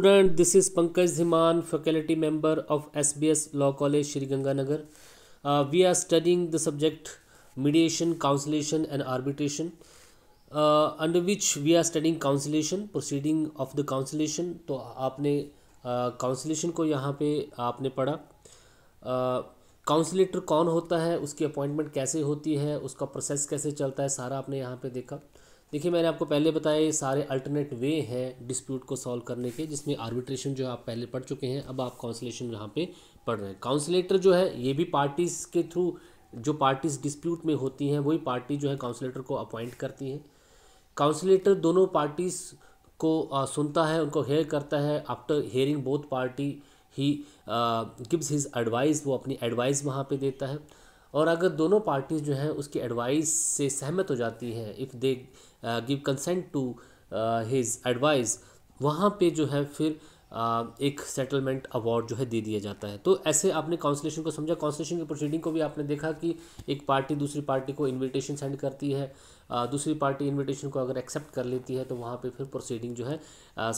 student this is Pankaj Dhiman faculty member of S B S law college Shri Ganganagar we are studying the subject mediation conciliation and arbitration under which we are studying conciliation proceeding of the conciliation तो आपने काउंसलेशन uh, को यहाँ पे आपने पढ़ा काउंसलेटर uh, कौन होता है उसकी अपॉइंटमेंट कैसे होती है उसका प्रोसेस कैसे चलता है सारा आपने यहाँ पे देखा देखिए मैंने आपको पहले बताया ये सारे अल्टरनेट वे हैं डिस्प्यूट को सॉल्व करने के जिसमें आर्बिट्रेशन जो आप पहले पढ़ चुके हैं अब आप काउंसलेशन यहाँ पे पढ़ रहे हैं काउंसलेटर जो है ये भी पार्टीज़ के थ्रू जो पार्टीज़ डिस्प्यूट में होती हैं वही पार्टी जो है काउंसलेटर को अपॉइंट करती हैं काउंसलेटर दोनों पार्टीज़ को आ, सुनता है उनको हेयर करता है after hearing both party he gives his advice वो अपनी एडवाइस वहाँ पर देता है और अगर दोनों पार्टीज़ जो हैं उसकी एडवाइस से सहमत हो जाती हैं if they give consent to his advice वहाँ पे जो है फिर uh, एक सेटलमेंट अवार्ड जो है दे दिया जाता है तो ऐसे आपने काउंसलेशन को समझा काउंसलेशन की प्रोसीडिंग को भी आपने देखा कि एक पार्टी दूसरी पार्टी को इनविटेशन सेंड करती है uh, दूसरी पार्टी इनविटेशन को अगर एक्सेप्ट कर लेती है तो वहाँ पे फिर प्रोसीडिंग जो है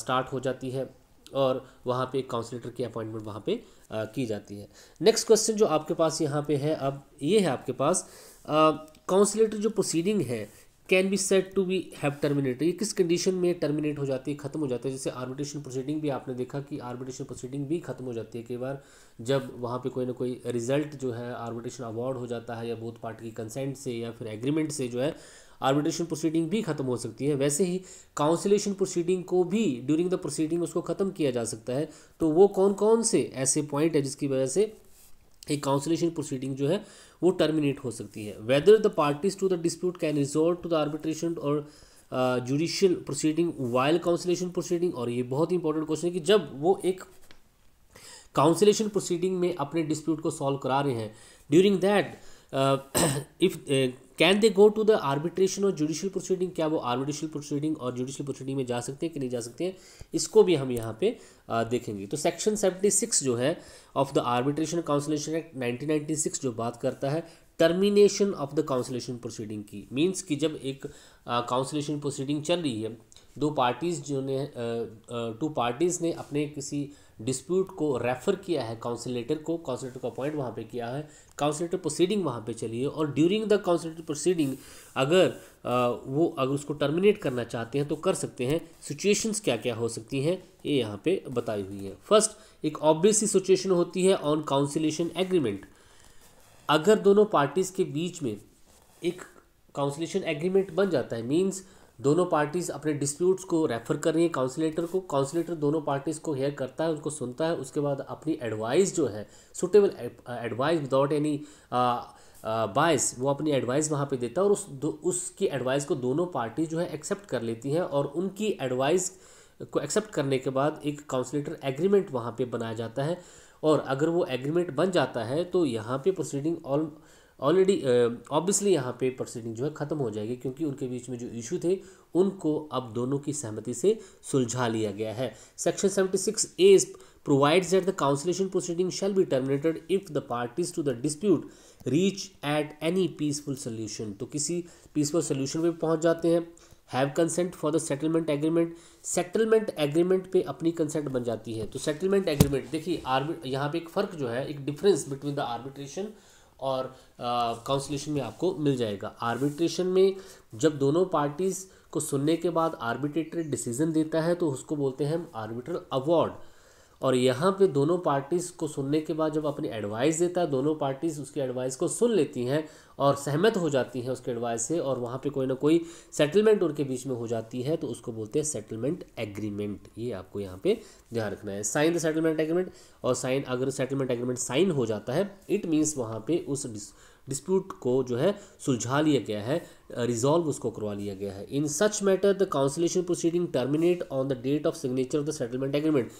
स्टार्ट uh, हो जाती है और वहाँ पे एक काउंसलेटर की अपॉइंटमेंट वहाँ पे आ, uh, की जाती है नेक्स्ट क्वेश्चन जो आपके पास यहाँ पे है अब ये है आपके पास काउंसलेटर uh, जो प्रोसीडिंग है can be set to be have terminated ये किस कंडीशन में टर्मिनेट हो जाती है खत्म हो जाती है जैसे आर्बिट्रेशन प्रोसीडिंग भी आपने देखा कि आर्बिट्रेशन प्रोसीडिंग भी खत्म हो जाती है कई बार जब वहाँ पे कोई ना कोई रिजल्ट जो है आर्बिट्रेशन अवार्ड हो जाता है या बोथ पार्टी की कंसेंट से या फिर एग्रीमेंट से जो है आर्बिट्रेशन प्रोसीडिंग भी खत्म हो सकती है वैसे ही काउंसिलेशन प्रोसीडिंग को भी ड्यूरिंग द प्रोसीडिंग उसको ख़त्म किया जा सकता है तो वो कौन कौन से ऐसे पॉइंट है जिसकी वजह से एक काउंसिलेशन प्रोसीडिंग जो है वो टर्मिनेट हो सकती है whether the parties to the dispute can resort to the arbitration और judicial proceeding while conciliation proceeding और ये बहुत ही इंपॉर्टेंट क्वेश्चन है कि जब वो एक काउंसिलेशन प्रोसीडिंग में अपने डिस्प्यूट को सॉल्व करा रहे हैं during that if can they go to the arbitration और जुडिशियल प्रोसीडिंग क्या वो आर्बिट्रेशन प्रोसीडिंग और जुडिशियल प्रोसीडिंग में जा सकते हैं कि नहीं जा सकते हैं इसको भी हम यहाँ पे आ, uh, देखेंगे तो सेक्शन सेवेंटी सिक्स जो है of the arbitration conciliation act nineteen ninety six जो बात करता है termination of the conciliation proceeding की मीन्स कि जब एक काउंसिलेशन uh, प्रोसीडिंग चल रही है दो पार्टीज़ जो ने टू uh, पार्टीज़ ने अपने किसी डिस्प्यूट को रेफ़र किया है काउंसिलेटर को काउंसिलेटर को अपॉइंट वहाँ पे किया है काउंसिलेटर प्रोसीडिंग वहाँ पे चलिए और ड्यूरिंग द काउंसिलेटर प्रोसीडिंग अगर आ, वो अगर उसको टर्मिनेट करना चाहते हैं तो कर सकते हैं सिचुएशंस क्या क्या हो सकती हैं ये यहाँ पे बताई हुई है फर्स्ट एक ऑब्वियसली सिचुएशन होती है ऑन काउंसिलेशन एग्रीमेंट अगर दोनों पार्टीज़ के बीच में एक काउंसिलेशन एग्रीमेंट बन जाता है मीन्स दोनों पार्टीज़ अपने डिस्प्यूट्स को रेफ़र कर रही है काउंसिलेटर को काउंसिलेटर दोनों पार्टीज़ को हेयर करता है उनको सुनता है उसके बाद अपनी एडवाइस जो है suitable advice without any bias वो अपनी एडवाइस वहाँ पे देता है और उस उसकी एडवाइस को दोनों पार्टी जो है एक्सेप्ट कर लेती हैं और उनकी एडवाइस को एक्सेप्ट करने के बाद एक काउंसिलेटर एग्रीमेंट वहाँ पे बनाया जाता है और अगर वो एग्रीमेंट बन जाता है तो यहाँ पे proceeding all already obviously uh, यहाँ पे प्रोसीडिंग जो है ख़त्म हो जाएगी क्योंकि उनके बीच में जो इशू थे उनको अब दोनों की सहमति से सुलझा लिया गया है section seventy six as provides at the conciliation proceeding shall be terminated if the parties to the dispute reach at any peaceful solution तो किसी पीसफुल सोल्यूशन पर पहुँच जाते हैं have consent for the settlement agreement settlement agreement पे अपनी consent बन जाती है तो सेटलमेंट एग्रीमेंट देखिए आर्बि यहाँ पे एक फ़र्क जो है एक डिफरेंस बिटवीन द आर्बिट्रेशन और काउंसलेशन में आपको मिल जाएगा आर्बिट्रेशन में जब दोनों पार्टीज़ को सुनने के बाद आर्बिट्रेटरी डिसीजन देता है तो उसको बोलते हैं हम आर्बिट्रल अवार्ड और यहाँ पे दोनों पार्टीज़ को सुनने के बाद जब अपनी एडवाइस देता है दोनों पार्टीज़ उसकी एडवाइस को सुन लेती हैं और सहमत हो जाती है उसके एडवाइस से और वहाँ पे कोई ना कोई सेटलमेंट उनके बीच में हो जाती है तो उसको बोलते हैं सेटलमेंट एग्रीमेंट ये आपको यहाँ पे ध्यान रखना है साइन द सेटलमेंट एग्रीमेंट और साइन अगर सेटलमेंट एग्रीमेंट साइन हो जाता है इट मीन्स वहाँ पे उस डिस्प्यूट को जो है सुलझा लिया गया है रिजॉल्व उसको करवा लिया गया है in such matter the conciliation proceeding terminate on the date of signature of the settlement agreement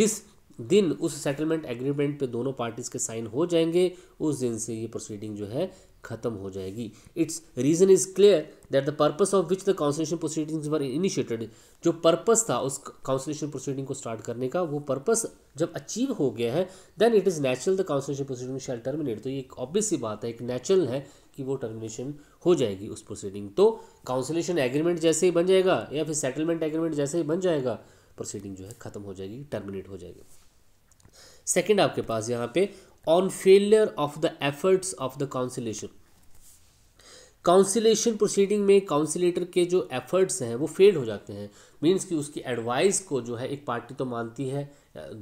जिस दिन उस सेटलमेंट एग्रीमेंट पे दोनों पार्टीज़ के साइन हो जाएंगे उस दिन से ये प्रोसीडिंग जो है खत्म हो जाएगी its reason is clear that the purpose of which the conciliation proceedings were initiated जो पर्पस था उस काउंसिलेशन प्रोसीडिंग को स्टार्ट करने का वो पर्पस जब अचीव हो गया है then it is natural the conciliation proceeding shall terminate तो ये एक ऑब्वियस सी बात है एक नेचुरल है कि वो टर्मिनेशन हो जाएगी उस प्रोसीडिंग तो काउंसिलेशन एग्रीमेंट जैसे ही बन जाएगा या फिर सेटलमेंट एग्रीमेंट जैसे ही बन जाएगा प्रोसीडिंग जो है ख़त्म हो जाएगी टर्मिनेट हो जाएगी सेकेंड आपके पास यहाँ पे on failure of the efforts of the conciliation conciliation proceeding में काउंसिलेटर के जो एफर्ट्स हैं वो फेल हो जाते हैं मीन्स कि उसकी एडवाइस को जो है एक पार्टी तो मानती है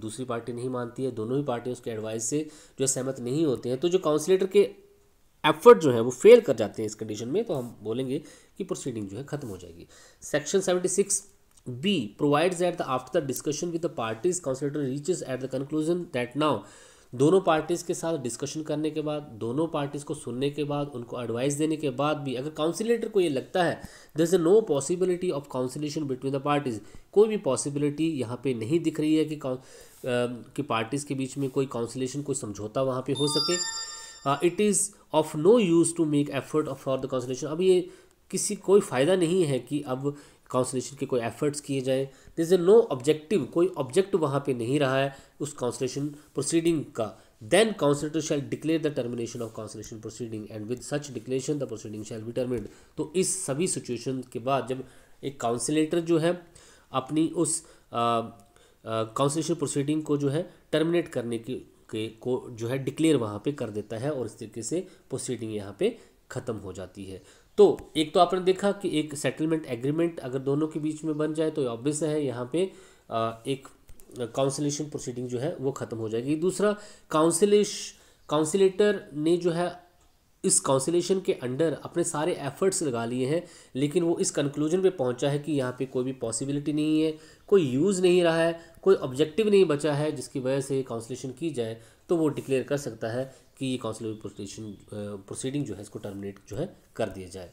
दूसरी पार्टी नहीं मानती है दोनों ही पार्टी उसके एडवाइस से जो सहमत नहीं होते हैं तो जो काउंसिलेटर के एफर्ट जो है वो फेल कर जाते हैं इस कंडीशन में तो हम बोलेंगे कि प्रोसीडिंग जो है खत्म हो जाएगी section seventy six B provides at the after the discussion with the parties conciliator reaches at the conclusion that now दोनों पार्टीज़ के साथ डिस्कशन करने के बाद दोनों पार्टीज़ को सुनने के बाद उनको एडवाइस देने के बाद भी अगर काउंसिलेटर को ये लगता है there is no possibility of conciliation between the parties कोई भी पॉसिबिलिटी यहाँ पे नहीं दिख रही है कि कि पार्टीज़ के बीच में कोई काउंसिलेशन कोई समझौता वहाँ पर हो सके it is of no use to make effort for the conciliation अब ये किसी कोई फ़ायदा नहीं है कि अब काउंसलेशन के कोई एफर्ट्स किए जाएँ दिस इज नो ऑब्जेक्टिव कोई ऑब्जेक्ट वहाँ पे नहीं रहा है उस काउंसलेशन प्रोसीडिंग का then counselor shall declare the termination of cancellation proceeding and with such declaration the proceeding shall be terminated तो इस सभी सिचुएशन के बाद जब एक काउंसलेटर जो है अपनी उस काउंसलेशन प्रोसीडिंग को जो है टर्मिनेट करने की के को जो है डिक्लेयर वहाँ पे कर देता है और इस तरीके से प्रोसीडिंग यहाँ पे ख़त्म हो जाती है तो एक तो आपने देखा कि एक सेटलमेंट एग्रीमेंट अगर दोनों के बीच में बन जाए तो ऑब्वियस है यहाँ पे एक काउंसिलेशन प्रोसीडिंग जो है वो ख़त्म हो जाएगी दूसरा काउंसिलेश काउंसिलेटर ने जो है इस काउंसिलेशन के अंडर अपने सारे एफर्ट्स लगा लिए हैं लेकिन वो इस कंक्लूजन पे पहुंचा है कि यहाँ पे कोई भी पॉसिबिलिटी नहीं है कोई यूज़ नहीं रहा है कोई ऑब्जेक्टिव नहीं बचा है जिसकी वजह से काउंसिलेशन की जाए तो वो डिक्लेयर कर सकता है कि ये काउंसिलेशन प्रोसीडिंग प्रोसीडिंग जो है इसको टर्मिनेट जो है कर दिया जाए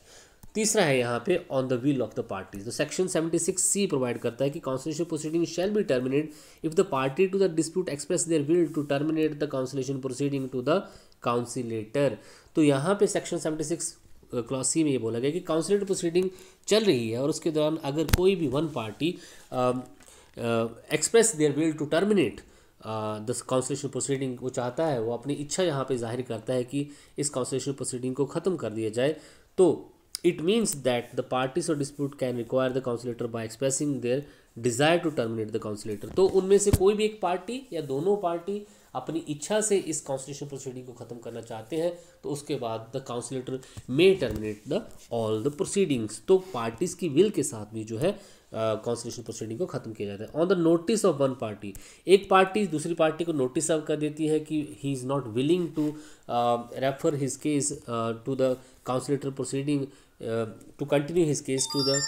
तीसरा है यहाँ पे on the will of the parties तो सेक्शन 76 सी प्रोवाइड करता है कि conciliation proceeding shall be terminate if the party to the dispute express their will to terminate the conciliation proceeding to the conciliator तो यहाँ पे section seventy six clause C में ये बोला गया कि काउंसिलेटर प्रोसीडिंग चल रही है और उसके दौरान अगर कोई भी one party express their will to terminate the conciliation proceeding वो चाहता है वो अपनी इच्छा यहाँ पे जाहिर करता है कि इस काउंसिलेशन प्रोसीडिंग को ख़त्म कर दिया जाए तो it means that the parties और dispute can require the conciliator by expressing their desire to terminate the conciliator तो उनमें से कोई भी एक पार्टी या दोनों पार्टी अपनी इच्छा से इस काउंसलेशन प्रोसीडिंग को ख़त्म करना चाहते हैं तो उसके बाद the conciliator may terminate the all the proceedings तो पार्टीज़ की विल के साथ भी जो है कॉन्स्टिट्यूशन uh, प्रोसीडिंग को ख़त्म किया जाता है on the notice of one party एक पार्टी दूसरी पार्टी को नोटिस सर्व कर देती है कि he is not willing to refer his case to the conciliator proceeding to continue his case to the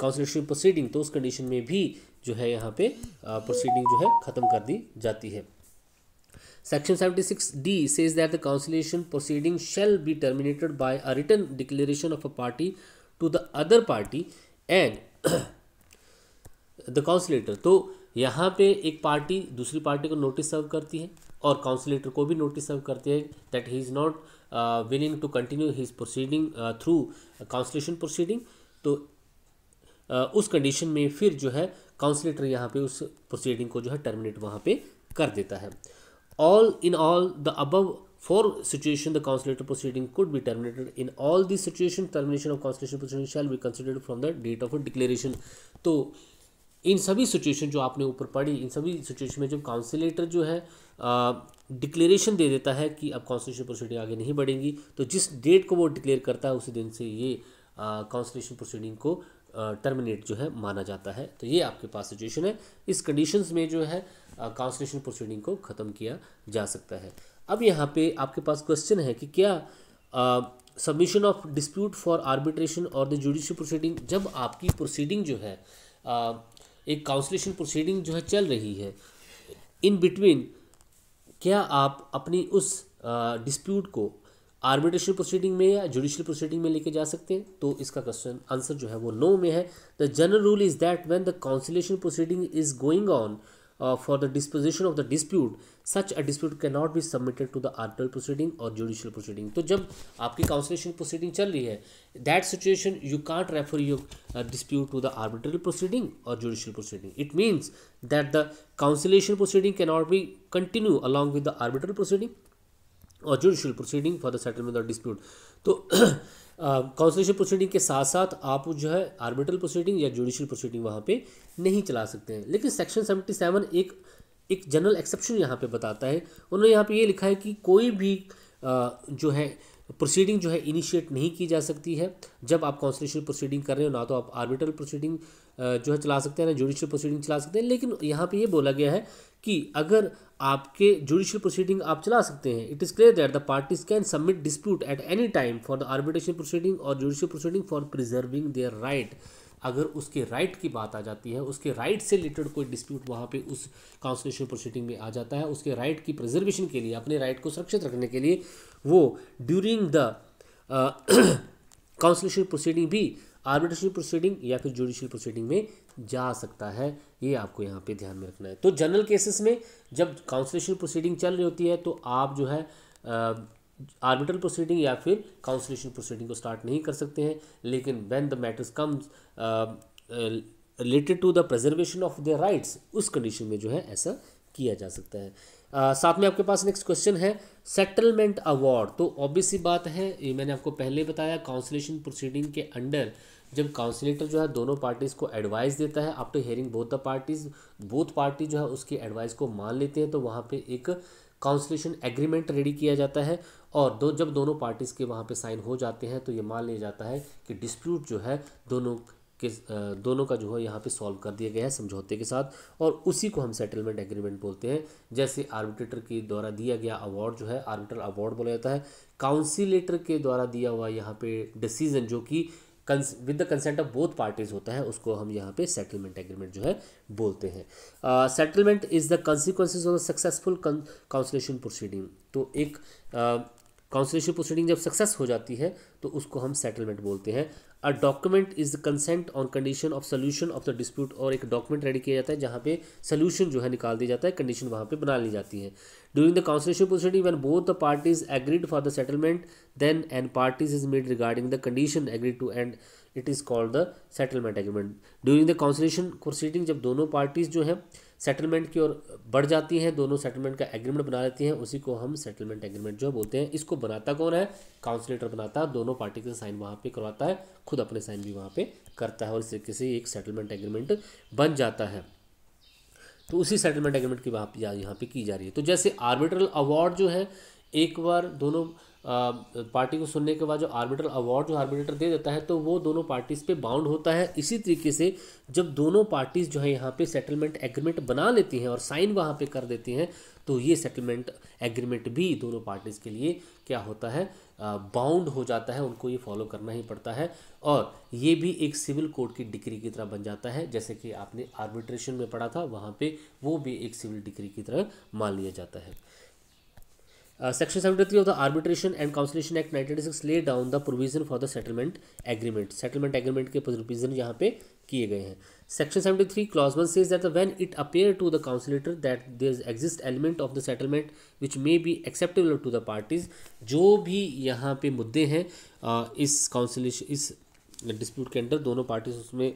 conciliation proceeding तो उस कंडीशन में भी जो है यहाँ पे प्रोसीडिंग uh, जो है ख़त्म कर दी जाती है Section 76D says that the conciliation proceeding shall be terminated by a written declaration of a party to the other party and the conciliator तो यहाँ पे एक पार्टी दूसरी पार्टी को नोटिस सर्व करती है और काउंसिलेटर को भी नोटिस सर्व करती है that he is not willing to continue his proceeding through conciliation proceeding तो uh, उस कंडीशन में फिर जो है काउंसिलेटर यहाँ पे उस प्रोसीडिंग को जो है टर्मिनेट वहाँ पे कर देता है all in all the above four situation the consulator proceeding could be terminated in all these situation termination of consulator proceeding shall be considered from the date of a declaration तो इन सभी situation जो आपने ऊपर पढ़ी इन सभी situation में जब काउंसिलेटर जो है डिक्लेरेशन दे देता है कि अब काउंसलेशन प्रोसीडिंग आगे नहीं बढ़ेंगी तो जिस डेट को वो डिक्लेयर करता है उसी दिन से ये काउंसलेशन प्रोसीडिंग को टर्मिनेट जो है माना जाता है तो ये आपके पास सिचुएशन है इस कंडीशंस में जो है कॉन्स्टिट्यूशन प्रोसीडिंग को ख़त्म किया जा सकता है अब यहाँ पे आपके पास क्वेश्चन है कि क्या submission of dispute for arbitration और द जुडिशल प्रोसीडिंग जब आपकी प्रोसीडिंग जो है आ, एक काउंसलेशन प्रोसीडिंग जो है चल रही है इन बिटवीन क्या आप अपनी उस डिस्प्यूट को आर्बिट्रेशन प्रोसीडिंग में या जुडिशियल प्रोसीडिंग में लेके जा सकते हैं तो इसका क्वेश्चन आंसर जो है वो नो में है the general rule is that when the conciliation proceeding is going on uh, for the disposition of the dispute such a dispute cannot be submitted to the arbitral proceeding or judicial proceeding तो जब आपकी काउंसलेशन proceeding चल रही है that situation you can't refer your dispute to the arbitral proceeding और judicial proceeding it means that the conciliation proceeding cannot be continue along with the arbitral proceeding और judicial proceeding for the settlement of dispute तो uh, conciliation proceeding के साथ साथ आप जो है arbitral proceeding या जुडिशियल प्रोसीडिंग वहाँ पे नहीं चला सकते हैं लेकिन सेक्शन सेवेंटी सेवन एक एक जनरल एक्सेप्शन यहाँ पे बताता है उन्होंने यहाँ पे ये यह लिखा है कि कोई भी आ, जो है प्रोसीडिंग जो है इनिशिएट नहीं की जा सकती है जब आप कॉन्स्टिट्यूशन प्रोसीडिंग कर रहे हो ना तो आप आर्बिट्रल प्रोसीडिंग जो है चला सकते हैं ना जुडिशियल प्रोसीडिंग चला सकते हैं लेकिन यहाँ पे ये बोला गया है कि अगर आपके जुडिशियल प्रोसीडिंग आप चला सकते हैं it is clear that the parties can submit dispute at any time for the arbitration proceeding और judicial proceeding for preserving their right अगर उसके राइट की बात आ जाती है उसके राइट से रिलेटेड कोई डिस्प्यूट वहाँ पे उस कॉन्स्टिट्यूशन प्रोसीडिंग में आ जाता है उसके राइट की प्रिजर्वेशन के लिए अपने राइट को सुरक्षित रखने के लिए वो ड्यूरिंग द कॉन्स्टिट्यूशन प्रोसीडिंग भी आर्बिट्रेशन प्रोसीडिंग या फिर जुडिशियल प्रोसीडिंग में जा सकता है ये आपको यहाँ पे ध्यान में रखना है तो जनरल केसेस में जब काउंसिलेशन प्रोसीडिंग चल रही होती है तो आप जो है आर्बिट्रल प्रोसीडिंग या फिर काउंसिलेशन प्रोसीडिंग को स्टार्ट नहीं कर सकते हैं लेकिन when the matters comes related to the preservation of their rights उस कंडीशन में जो है ऐसा किया जा सकता है आ, साथ में आपके पास नेक्स्ट क्वेश्चन है सेटलमेंट अवार्ड तो ऑब्वियस सी बात है ये मैंने आपको पहले बताया काउंसिलेशन प्रोसीडिंग के अंडर जब काउंसिलेटर जो है दोनों पार्टीज़ को एडवाइस देता है after hearing both the parties both party जो है उसकी एडवाइस को मान लेते हैं तो वहाँ पे एक काउंसिलेशन एग्रीमेंट रेडी किया जाता है और दो जब दोनों पार्टीज़ के वहाँ पे साइन हो जाते हैं तो ये मान लिया जाता है कि डिस्प्यूट जो है दोनों के दोनों का जो है यहाँ पे सॉल्व कर दिया गया है समझौते के साथ और उसी को हम सेटलमेंट एग्रीमेंट बोलते हैं जैसे आर्बिट्रेटर के द्वारा दिया गया अवार्ड जो है आर्बिटर अवार्ड बोला जाता है काउंसिलेटर के द्वारा दिया हुआ यहाँ पे डिसीजन जो कि with the consent of both parties होता है उसको हम यहाँ पे सेटलमेंट एग्रीमेंट जो है बोलते हैं settlement is the consequences of the successful conciliation proceeding तो एक काउंसलेशन प्रोसीडिंग जब सक्सेस हो जाती है तो उसको हम सेटलमेंट बोलते हैं a document is the consent on condition of solution of the dispute और एक डॉक्यूमेंट रेडी किया जाता है जहाँ पे सोल्यूशन जो है निकाल दिया जाता है कंडीशन वहाँ पे बना ली जाती है during the conciliation proceeding when both the parties agreed for the settlement then and parties is made regarding the condition agreed to and it is called the settlement agreement during the conciliation proceeding जब दोनों parties जो है settlement की ओर बढ़ जाती हैं दोनों settlement का एग्रीमेंट बना लेती हैं उसी को हम सेटलमेंट एग्रीमेंट जो बोलते हैं इसको बनाता कौन है काउंसिलेटर बनाता है दोनों पार्टी के साइन वहाँ पे करवाता है खुद अपने साइन भी वहाँ पे करता है और इस तरीके से एक सेटलमेंट एग्रीमेंट बन जाता है तो उसी सेटलमेंट एग्रीमेंट की वहाँ पर यहाँ पे की जा रही है तो जैसे आर्बिट्रल अवार्ड जो है एक बार दोनों पार्टी को सुनने के बाद जो आर्बिटर अवार्ड जो आर्बिटर दे देता है तो वो दोनों पार्टीज़ पे बाउंड होता है इसी तरीके से जब दोनों पार्टीज़ जो है यहाँ पे सेटलमेंट एग्रीमेंट बना लेती हैं और साइन वहाँ पे कर देती हैं तो ये सेटलमेंट एग्रीमेंट भी दोनों पार्टीज़ के लिए क्या होता है बाउंड हो जाता है उनको ये फॉलो करना ही पड़ता है और ये भी एक सिविल कोर्ट की डिग्री की तरह बन जाता है जैसे कि आपने आर्बिट्रेशन में पढ़ा था वहाँ पर वो भी एक सिविल डिग्री की तरह मान लिया जाता है section seventy three of the arbitration and conciliation act nineteen six lay down the provision for the settlement agreement settlement agreement के प्रोविजन यहाँ पे किए गए हैं section seventy three clause one says that when it appear to the conciliator that these exist element of the settlement which may be acceptable to the parties जो भी यहाँ पे मुद्दे हैं uh, इस काउंसिलेश इस डिस्प्यूट के अंडर दोनों पार्टीज उसमें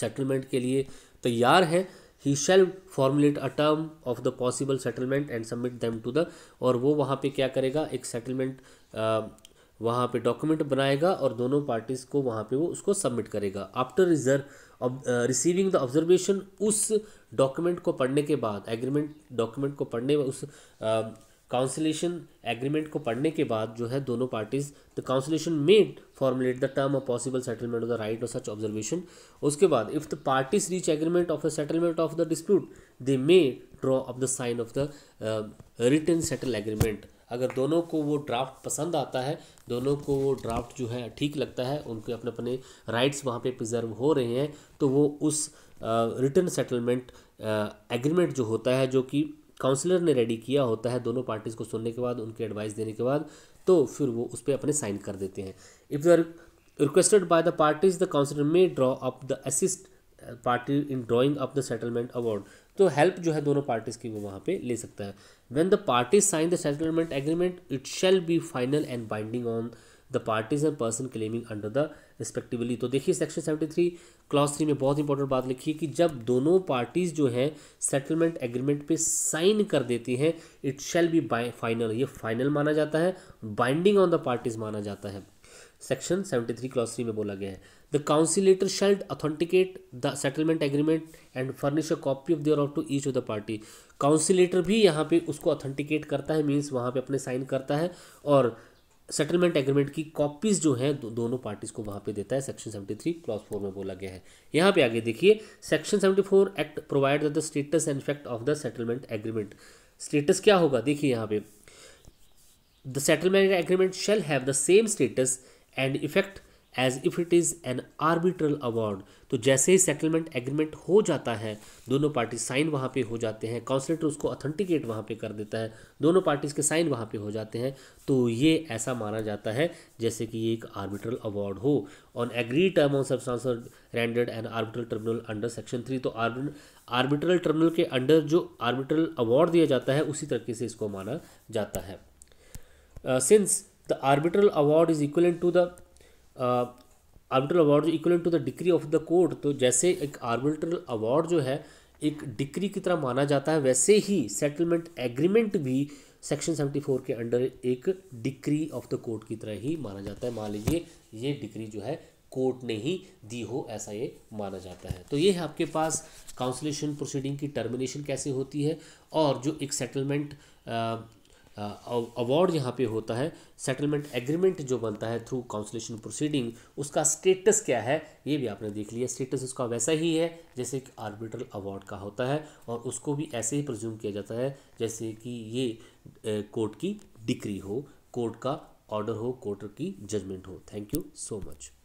सेटलमेंट के लिए तैयार हैं he shall formulate a term of the possible settlement and submit them to the और वो वहाँ पे क्या करेगा एक सेटलमेंट वहाँ पे डॉक्यूमेंट बनाएगा और दोनों पार्टीज़ को वहाँ पे वो उसको सबमिट करेगा after reserve receiving the observation उस डॉक्यूमेंट को पढ़ने के बाद एग्रीमेंट डॉक्यूमेंट को पढ़ने उस uh, काउंसिलेशन एग्रीमेंट को पढ़ने के बाद जो है दोनों parties the conciliation made formulate the term of possible settlement of the right of such observation उसके बाद if the parties reach agreement of a settlement of the dispute they may draw of the sign of the return settle agreement अगर दोनों को वो draft पसंद आता है दोनों को वो ड्राफ्ट जो है ठीक लगता है उनके अपने अपने राइट्स वहाँ पे प्रिजर्व हो रहे हैं तो वो उस रिटर्न सेटलमेंट एग्रीमेंट जो होता है जो कि काउंसलर ने रेडी किया होता है दोनों पार्टीज़ को सुनने के बाद उनके एडवाइस देने के बाद तो फिर वो उस पर अपने साइन कर देते हैं if you are requested by the parties the counsellor may draw up the assist party in drawing up the settlement award तो हेल्प जो है दोनों पार्टीज़ की वो वहाँ पे ले सकता है when the parties sign the settlement agreement it shall be final and binding on the parties and person claiming under the respectively तो देखिए section seventy three clause three में बहुत इंपॉर्टेंट बात लिखी है कि जब दोनों पार्टीज जो हैं सेटलमेंट एग्रीमेंट पे साइन कर देती हैं इट शैल बी फाइनल ये फाइनल माना जाता है बाइंडिंग ऑन द पार्टीज माना जाता है section seventy three clause three में बोला गया है the conciliator shall authenticate the settlement agreement and furnish a copy of there of to each of the party conciliator भी यहाँ पे उसको अथेंटिकेट करता है मीन्स वहाँ पे अपने साइन करता है और सेटलमेंट एग्रीमेंट की कॉपीज़ जो है दो, दोनों पार्टीज़ को वहां पे देता है सेक्शन 73 क्लॉज फोर में बोला गया है यहाँ पे आगे देखिए section 74 act provide the status and effect of the settlement agreement status क्या होगा देखिए यहाँ पे the settlement agreement shall have the same status and effect as if it is an arbitral award तो जैसे ही सेटलमेंट एग्रीमेंट हो जाता है दोनों पार्टी साइन वहाँ पे हो जाते हैं काउंसलेटर उसको अथेंटिकेट वहाँ पे कर देता है दोनों पार्टीज़ के साइन वहाँ पे हो जाते हैं तो ये ऐसा माना जाता है जैसे कि ये एक आर्बिट्रल अवार्ड हो on agree term on substance rendered an arbitral tribunal under section three तो आर्बिट्रल ट्रिब्यूनल के अंडर जो आर्बिट्रल अवार्ड दिया जाता है उसी तरीके से इसको माना जाता है since the arbitral award is equivalent to the arbitral uh, award जो equal to the decree of the court तो जैसे एक आर्बिट्रल अवार्ड जो है एक डिक्री की तरह माना जाता है वैसे ही सेटलमेंट एग्रीमेंट भी सेक्शन सेवेंटी फोर के अंडर एक डिक्री ऑफ द कोर्ट की तरह ही माना जाता है मान लीजिए ये डिक्री जो है कोर्ट ने ही दी हो ऐसा ये माना जाता है तो ये है आपके पास काउंसिलेशन प्रोसीडिंग की टर्मिनेशन कैसे होती है और जो एक सेटलमेंट अवार्ड यहाँ पे होता है सेटलमेंट एग्रीमेंट जो बनता है थ्रू काउंसलेशन प्रोसीडिंग उसका स्टेटस क्या है ये भी आपने देख लिया स्टेटस उसका वैसा ही है जैसे कि आर्बिट्रल अवार्ड का होता है और उसको भी ऐसे ही प्रज्यूम किया जाता है जैसे कि ये कोर्ट की डिक्री हो कोर्ट का ऑर्डर हो कोर्ट की जजमेंट हो थैंक यू सो मच